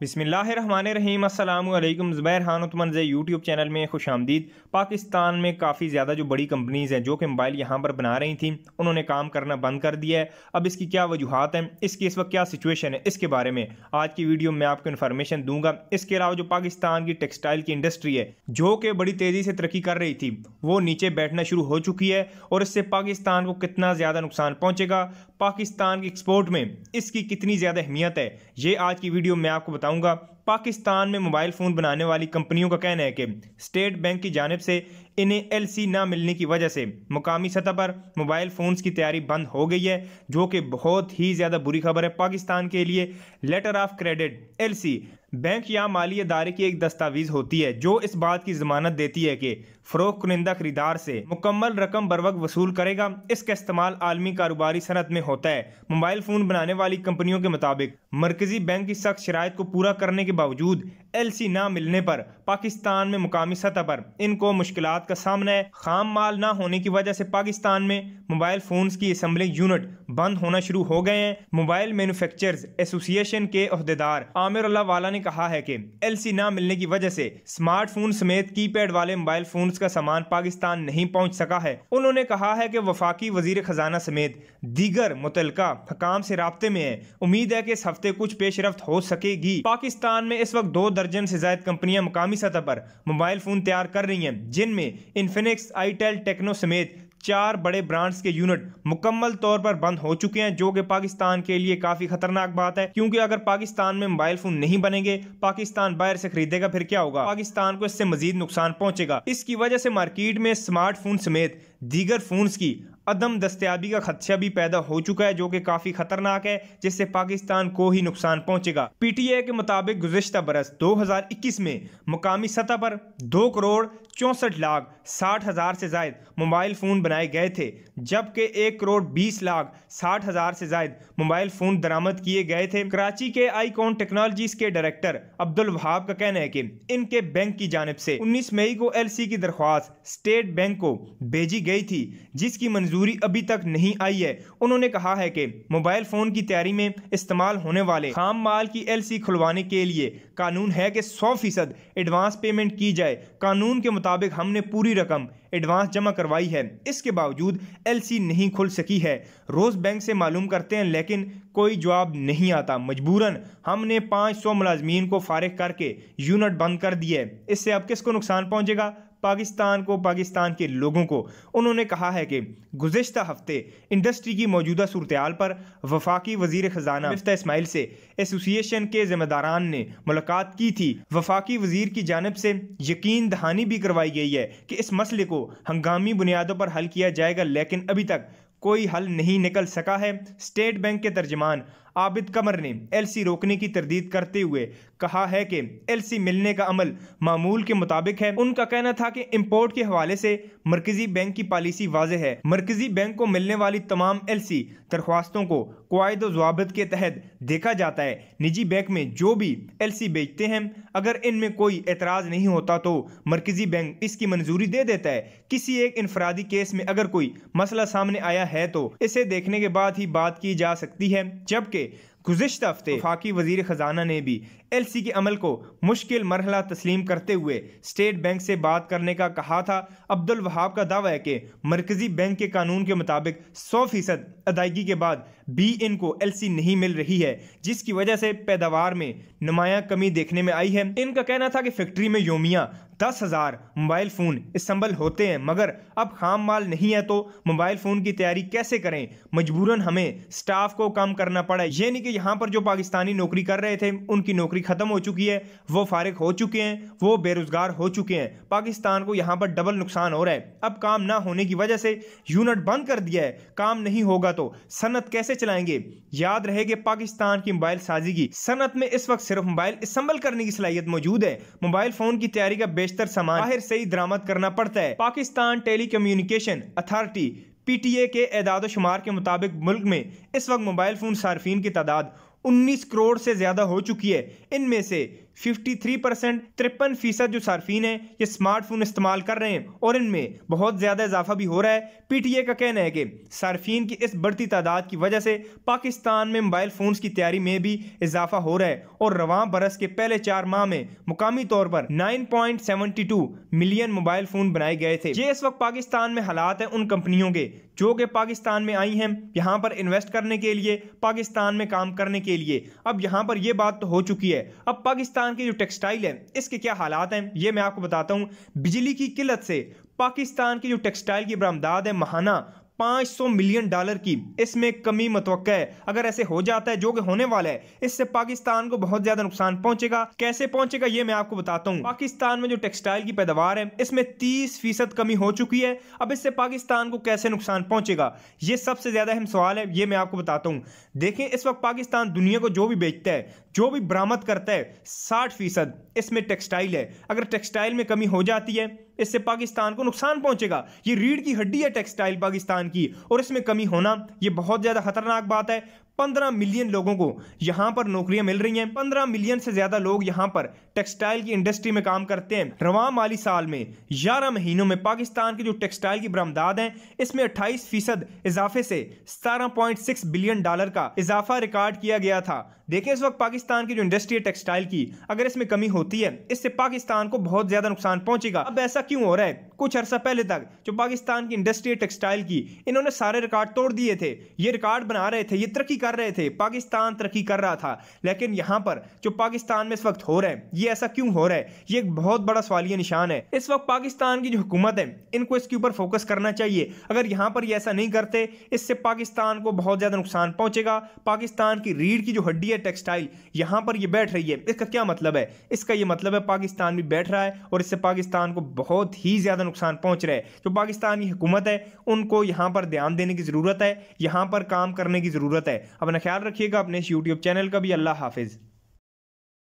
बिसमीम अल्लाम ज़ुबैर हान उत्मनज़ यूट्यूब चैनल में खुश आमदीद पाकिस्तान में काफ़ी ज़्यादा जो बड़ी कंपनीज़ हैं जो कि मोबाइल यहाँ पर बना रही थी उन्होंने काम करना बंद कर दिया है अब इसकी क्या वजूहत हैं इसकी इस वक्त क्या सिचुएशन है इसके बारे में आज की वीडियो में आपको इन्फॉर्मेशन दूंगा इसके अलावा जो पाकिस्तान की टेक्सटाइल की इंडस्ट्री है जो कि बड़ी तेज़ी से तरक्की कर रही थी वो नीचे बैठना शुरू हो चुकी है और इससे पाकिस्तान को कितना ज़्यादा नुकसान पहुँचेगा पाकिस्तान की एक्सपोर्ट में इसकी कितनी ज़्यादा अहमियत है ये आज की वीडियो में आपको बताऊंगा पाकिस्तान में मोबाइल फ़ोन बनाने वाली कंपनियों का कहना है कि स्टेट बैंक की जानब से इन्हें एल सी ना मिलने की वजह से मुकामी सतह पर मोबाइल फ़ोन्स की तैयारी बंद हो गई है जो कि बहुत ही ज़्यादा बुरी खबर है पाकिस्तान के लिए letter of credit L C bank या माली अदारे की एक दस्तावेज़ होती है जो इस बात की जमानत देती है कि फरोख कुनिंदा खरीदार से मुकम्मल रकम बर वक्त वसूल करेगा इसका इस्तेमाल आलमी कारोबारी सनत में होता है मोबाइल फ़ोन बनाने वाली कंपनियों के मुताबिक मरकजी बैंक की सख्त शरात को पूरा करने के बावजूद एल सी ना मिलने पर पाकिस्तान में मुकामी सतह पर इनको मुश्किल का सामना है खाम माल ना होने की वजह से पाकिस्तान में मोबाइल फ़ोन की असम्बलिंग यूनिट बंद होना शुरू हो गए हैं मोबाइल मैनुफेक्चर एसोसिएशन के अहदेदार आमिर अल्लाह वाला ने कहा है की एल सी ना मिलने की वजह से स्मार्टफोन समेत की पैड वाले मोबाइल फोन का सामान पाकिस्तान नहीं पहुँच सका है उन्होंने कहा है की वफाकी वजीर खजाना समेत दीगर मुतल हकाम ऐसी रबते में है उम्मीद है की इस हफ्ते कुछ पेशरफ हो सकेगी पाकिस्तान में इस वक्त दो दर्जन ऐसी जायद कंपनियाँ मकामी सतह पर मोबाइल फोन तैयार कर रही है जिनमें इन्फिनिक्स आईटेल टेक्नो समेत चार बड़े ब्रांड्स के यूनिट मुकम्मल तौर पर बंद हो चुके हैं जो कि पाकिस्तान के लिए काफ़ी खतरनाक बात है क्योंकि अगर पाकिस्तान में मोबाइल फ़ोन नहीं बनेंगे पाकिस्तान बाहर से खरीदेगा फिर क्या होगा पाकिस्तान को इससे मजीद नुकसान पहुंचेगा इसकी वजह से मार्केट में स्मार्टफोन समेत दीगर फोन्स की अदम दस्तियाबी का खदशा भी पैदा हो चुका है जो कि काफ़ी ख़तरनाक है जिससे पाकिस्तान को ही नुकसान पहुँचेगा पी टी आई के मुताबिक गुजशत बरस दो हज़ार इक्कीस में मुकामी सतह पर दो करोड़ चौंसठ लाख साठ हज़ार से जायद मोबाइल फ़ोन बनाए गए थे जबकि एक करोड़ बीस लाख साठ हज़ार से जायद मोबाइल फ़ोन दरामद किए गए थे कराची के आईकॉन टेक्नोलॉजीज़ के डायरेक्टर अब्दुल वहाब का कहना है की इनके बैंक की जानब से उन्नीस मई को एल सी की दरख्वास्त स्टेट बैंक को भेजी गई थी जिसकी मंजूरी मंजूरी अभी तक नहीं आई है उन्होंने कहा है कि मोबाइल फ़ोन की तैयारी में इस्तेमाल होने वाले खाम माल की एलसी खुलवाने के लिए कानून है कि सौ फीसद एडवांस पेमेंट की जाए कानून के मुताबिक हमने पूरी रकम एडवांस जमा करवाई है इसके बावजूद एलसी नहीं खुल सकी है रोज़ बैंक से मालूम करते हैं लेकिन कोई जवाब नहीं आता मजबूरन हमने 500 मुलाजमीन को फारिग करके यूनिट बंद कर दिए इससे अब किसको नुकसान पहुंचेगा पाकिस्तान को पाकिस्तान के लोगों को उन्होंने कहा है कि गुजशत हफ्ते इंडस्ट्री की मौजूदा सूरत पर वफाकी वजीर ख़जाना मुफ्ता इसमाइल से एसोसिएशन के ज़िम्मेदारान ने मुलाकात की थी वफाकी वजीर की जानब से यकीन दहानी भी करवाई गई है कि इस मसले को हंगामी बुनियादों पर हल किया जाएगा लेकिन अभी तक कोई हल नहीं निकल सका है स्टेट बैंक के तर्जमान आबिद कमर ने एलसी रोकने की तरदीद करते हुए कहा है कि एलसी मिलने का अमल मामूल के मुताबिक है उनका कहना था कि इम्पोर्ट के हवाले से मरकजी बैंक की पॉलिसी वाज है मरकजी बैंक को मिलने वाली तमाम एल सी दरख्वास्तों को कवायद जवाबत के तहत देखा जाता है निजी बैंक में जो भी एल सी बेचते हैं अगर इनमें कोई एतराज़ नहीं होता तो मरकजी बैंक इसकी मंजूरी दे देता है किसी एक इनफरादी केस में अगर कोई मसला सामने आया है तो इसे देखने के बाद ही बात की जा सकती है जबकि गुजशत हफ्ते वफाकी वजीर ख़जाना ने भी एल सी के अमल को मुश्किल मरहला तस्लीम करते हुए स्टेट बैंक से बात करने का कहा था अब्दुल वहाब का दावा है कि मरकज़ी बैंक के कानून के मुताबिक सौ फीसद अदायगी के बाद बी इन को एल सी नहीं मिल रही है जिसकी वजह से पैदावार में नुमाया कमी देखने में आई है इनका कहना था कि फैक्ट्री में योमिया दस हज़ार मोबाइल फ़ोन इसम्बल होते हैं मगर अब खाम माल नहीं है तो मोबाइल फ़ोन की तैयारी कैसे करें मजबूरन हमें स्टाफ को कम करना पड़ा ये नहीं कि यहाँ पर जो पाकिस्तानी नौकरी कर रहे थे उनकी नौकरी ख़त्म हो चुकी है वो फारग हो चुके हैं वो बेरोज़गार हो चुके हैं पाकिस्तान को यहाँ पर डबल नुकसान हो रहा है अब काम ना होने की वजह से यूनिट बंद कर दिया है काम नहीं होगा तो सनत कैसे चलाएंगे याद रहे कि पाकिस्तान की मोबाइल साजी की सनत में इस वक्त सिर्फ मोबाइल इसम्बल करने की सलाहियत मौजूद है मोबाइल फ़ोन की तैयारी का बेश बेशतर सामान आखिर से ही दरामद करना पड़ता है Pakistan Telecommunication Authority PTA के एदाद शुमार के मुताबिक मुल्क में इस वक्त मोबाइल फ़ोन सार्फिन की तादाद 19 करोड़ से ज़्यादा हो चुकी है इनमें से 53 परसेंट तिरपन फीसद जो सार्फिन है ये स्मार्टफोन इस्तेमाल कर रहे हैं और इनमें बहुत ज़्यादा इजाफा भी हो रहा है पीटीए का कहना है कि सार्फिन की इस बढ़ती तादाद की वजह से पाकिस्तान में मोबाइल फ़ोन की तैयारी में भी इजाफा हो रहा है और रवान बरस के पहले चार माह में मुकामी तौर पर 9.72 मिलियन मोबाइल फ़ोन बनाए गए थे ये इस वक्त पाकिस्तान में हालात हैं उन कंपनियों के जो कि पाकिस्तान में आई हैं यहाँ पर इन्वेस्ट करने के लिए पाकिस्तान में काम करने के लिए अब यहाँ पर यह बात तो हो चुकी है अब पाकिस्तान की जो टेक्सटाइल है इसके क्या हालात हैं ये मैं आपको बताता हूँ बिजली की किल्लत से पाकिस्तान की जो टेक्सटाइल की बरामदाद है महाना 500 मिलियन डॉलर की इसमें कमी मतव है अगर ऐसे हो जाता है जो कि होने वाला है इससे पाकिस्तान को बहुत ज्यादा नुकसान पहुंचेगा कैसे पहुंचेगा ये मैं आपको बताता हूँ पाकिस्तान में जो टेक्सटाइल की पैदावार है इसमें तीस फीसद कमी हो चुकी है अब इससे पाकिस्तान को कैसे नुकसान पहुंचेगा ये सबसे ज्यादा अहम सवाल है ये मैं आपको बताता हूँ देखें इस वक्त पाकिस्तान दुनिया को जो भी बेचता है जो भी बरामद करता है साठ फीसद इसमें टेक्सटाइल है अगर टेक्सटाइल में कमी हो जाती है इससे पाकिस्तान को नुकसान पहुंचेगा ये रीढ़ की हड्डी है टेक्सटाइल पाकिस्तान की और इसमें कमी होना ये बहुत ज़्यादा खतरनाक बात है पंद्रह मिलियन लोगों को यहाँ पर नौकरियां मिल रही हैं पंद्रह मिलियन से ज़्यादा लोग यहाँ पर टेक्सटाइल की इंडस्ट्री में काम करते हैं रवा माली साल में ग्यारह महीनों में पाकिस्तान की जो टेक्सटाइल की बरामदाद है इसमें अट्ठाईस फीसद इजाफे से सतारह बिलियन डॉलर का इजाफा रिकॉर्ड किया गया था देखिए इस वक्त पाकिस्तान की जो इंडस्ट्री है टेक्सटाइल की अगर इसमें कमी होती है इससे पाकिस्तान को बहुत ज़्यादा नुकसान पहुंचेगा अब ऐसा क्यों हो रहा है कुछ अर्सा पहले तक जो पाकिस्तान की इंडस्ट्री टेक्सटाइल की इन्होंने सारे रिकॉर्ड तोड़ दिए थे ये रिकॉर्ड बना रहे थे ये तरक्की कर रहे थे पाकिस्तान तरक्की कर रहा था लेकिन यहाँ पर जो पाकिस्तान में इस वक्त हो रहा है ये ऐसा क्यों हो रहा है ये एक बहुत बड़ा सवालिया निशान है इस वक्त पाकिस्तान की जो हुकूमत है इनको इसके ऊपर फोकस करना चाहिए अगर यहाँ पर ये ऐसा नहीं करते इससे पाकिस्तान को बहुत ज़्यादा नुकसान पहुँचेगा पाकिस्तान की रीढ़ की जो हड्डी है टेक्सटाइल यहाँ पर यह बैठ रही है इसका क्या मतलब है इसका यह मतलब है पाकिस्तान भी बैठ रहा है और इससे पाकिस्तान को बहुत ही ज़्यादा नुकसान पहुंच रहा है जो पाकिस्तानी हुकूमत है उनको यहाँ पर ध्यान देने की ज़रूरत है यहाँ पर काम करने की ज़रूरत है अपना ख्याल रखिएगा अपने इस यूट्यूब चैनल का भी अल्लाह हाफिज़